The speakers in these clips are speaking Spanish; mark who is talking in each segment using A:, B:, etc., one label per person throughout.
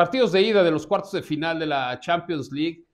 A: Partidos de ida de los cuartos de final de la Champions League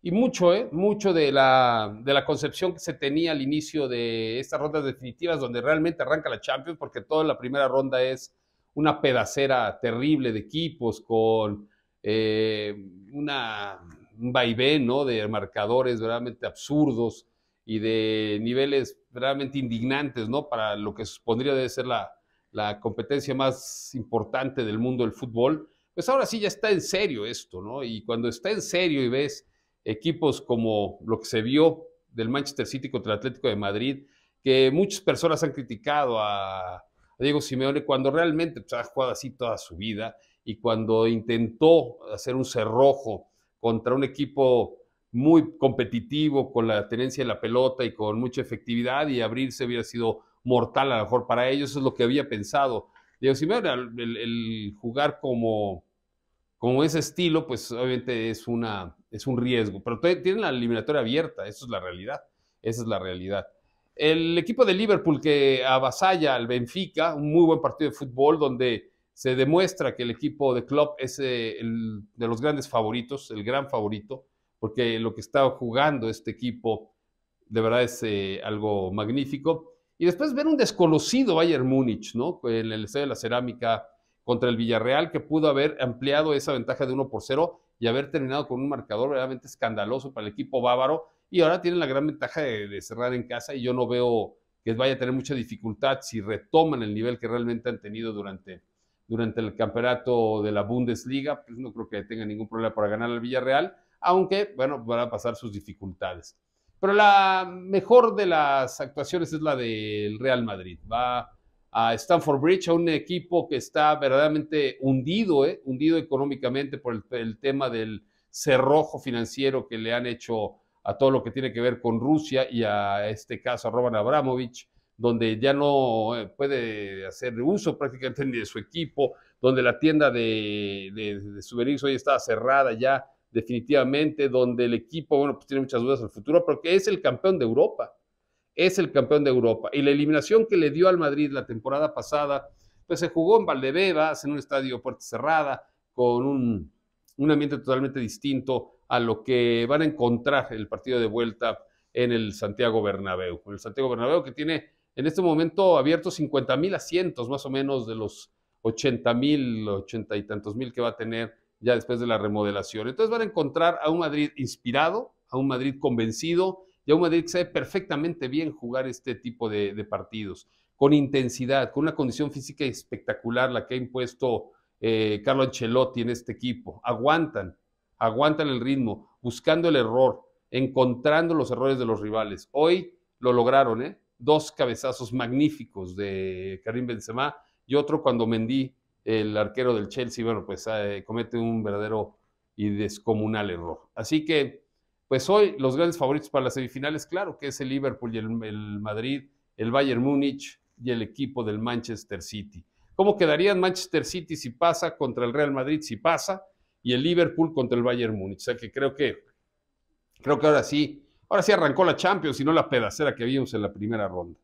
A: y mucho, ¿eh? mucho de la, concepción que se tenía al inicio de estas rondas definitivas donde realmente arranca la Champions, porque toda la primera ronda es una pedacera terrible de equipos con eh, una, un vaivén ¿no? de marcadores realmente absurdos y de niveles realmente indignantes ¿no? para lo que supondría debe ser la competencia más importante del mundo del fútbol pues ahora sí ya está en serio esto, ¿no? Y cuando está en serio y ves equipos como lo que se vio del Manchester City contra el Atlético de Madrid, que muchas personas han criticado a, Diego Simeone cuando realmente pues, ha jugado así toda su vida y cuando intentó hacer un cerrojo contra un equipo muy competitivo con la tenencia de la pelota y con mucha efectividad y abrirse hubiera sido mortal a lo mejor para ellos, es lo que había pensado. Diego Simeone, el, jugar como como ese estilo, pues obviamente es, una, es un riesgo, pero tienen la eliminatoria abierta, eso es la realidad, esa es la realidad. El equipo de Liverpool que avasalla al Benfica, un muy buen partido de fútbol donde se demuestra que el equipo de Klopp es eh, de los grandes favoritos, el gran favorito, porque lo que está jugando este equipo de verdad es eh, algo magnífico. Y después ver un desconocido Bayern Múnich, ¿no? En el Estadio de la Cerámica, contra el Villarreal, que pudo haber ampliado esa ventaja de 1 por 0 y haber terminado con un marcador verdaderamente escandaloso para el equipo bávaro. Y ahora tienen la gran ventaja de, cerrar en casa y yo no veo que vaya a tener mucha dificultad si retoman el nivel que realmente han tenido durante, durante el campeonato de la Bundesliga. Pues no creo que tengan ningún problema para ganar al Villarreal, aunque, bueno, van a pasar sus dificultades. Pero la mejor de las actuaciones es la del Real Madrid. Va a Stanford Bridge, a un equipo que está verdaderamente hundido, ¿eh? hundido económicamente por el, tema del cerrojo financiero que le han hecho a todo lo que tiene que ver con Rusia y a este caso a Roman Abramovich, donde ya no eh, puede hacer uso prácticamente ni de su equipo, donde la tienda de, de, souvenirs hoy está cerrada ya definitivamente, donde el equipo, bueno, pues tiene muchas dudas al futuro, pero que es el campeón de Europa es el campeón de Europa. Y la eliminación que le dio al Madrid la temporada pasada, pues se jugó en Valdebebas, en un estadio puerta cerrada, con un, ambiente totalmente distinto a lo que van a encontrar el partido de vuelta en el Santiago Bernabéu. el Santiago Bernabéu que tiene en este momento abierto 50 mil asientos, más o menos de los 80 mil, 80 y tantos mil que va a tener ya después de la remodelación. Entonces van a encontrar a un Madrid inspirado, a un Madrid convencido, un Madrid sabe perfectamente bien jugar este tipo de, partidos, con intensidad, con una condición física espectacular la que ha impuesto eh, Carlo Ancelotti en este equipo. Aguantan, aguantan el ritmo, buscando el error, encontrando los errores de los rivales. Hoy lo lograron, ¿eh? Dos cabezazos magníficos de Karim Benzema y otro cuando mendí el arquero del Chelsea, bueno, pues ah, eh, comete un verdadero y descomunal error. Así que pues hoy los grandes favoritos para las semifinales, claro que es el Liverpool y el, Madrid, el Bayern Múnich y el equipo del Manchester City. ¿Cómo quedarían Manchester City si pasa contra el Real Madrid si pasa y el Liverpool contra el Bayern Múnich? O sea que creo que creo que ahora sí, ahora sí arrancó la Champions y no la pedacera que vimos en la primera ronda.